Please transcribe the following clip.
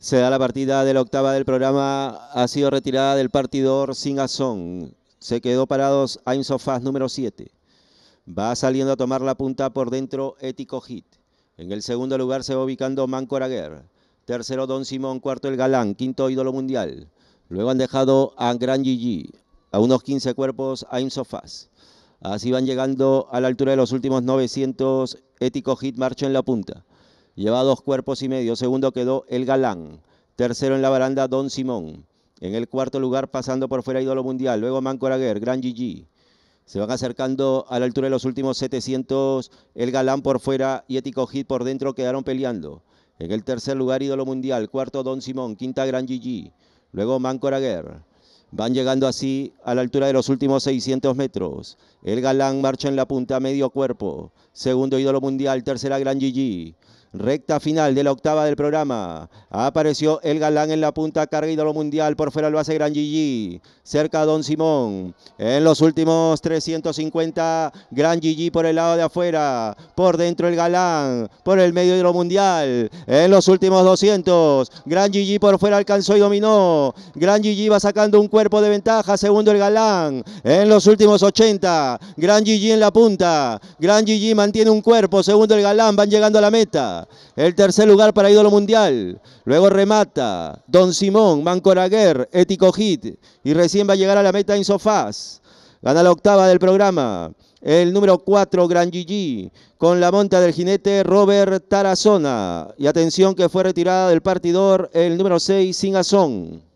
Se da la partida de la octava del programa. Ha sido retirada del partidor Singazón. Se quedó parados Aim número 7. Va saliendo a tomar la punta por dentro Ético Hit. En el segundo lugar se va ubicando Manco Tercero Don Simón, cuarto el Galán, quinto ídolo mundial. Luego han dejado a Gran Gigi, a unos 15 cuerpos a Así van llegando a la altura de los últimos 900. Ético Hit marcha en la punta. Lleva dos cuerpos y medio. Segundo quedó El Galán. Tercero en la baranda, Don Simón. En el cuarto lugar, pasando por fuera, ídolo mundial. Luego Manco Araguer, Gran Gigi. Se van acercando a la altura de los últimos 700. El Galán por fuera y Etico Hit por dentro quedaron peleando. En el tercer lugar, ídolo mundial. Cuarto, Don Simón. Quinta, Gran Gigi. Luego Manco Araguer. Van llegando así a la altura de los últimos 600 metros. El Galán marcha en la punta, medio cuerpo. Segundo, ídolo mundial. Tercera, Gran Gigi. Recta final de la octava del programa. Apareció el galán en la punta, carga lo mundial. Por fuera lo hace Gran Gigi. Cerca Don Simón. En los últimos 350, Gran Gigi por el lado de afuera. Por dentro el galán. Por el medio lo mundial. En los últimos 200, Gran Gigi por fuera alcanzó y dominó. Gran Gigi va sacando un cuerpo de ventaja. Segundo el galán. En los últimos 80, Gran Gigi en la punta. Gran Gigi mantiene un cuerpo. Segundo el galán. Van llegando a la meta. El tercer lugar para ídolo mundial. Luego remata Don Simón, Mancoraguer, Ético Hit. Y recién va a llegar a la meta en Sofás. Gana la octava del programa. El número 4, Gran Gigi, con la monta del jinete Robert Tarazona. Y atención que fue retirada del partidor el número 6, azón.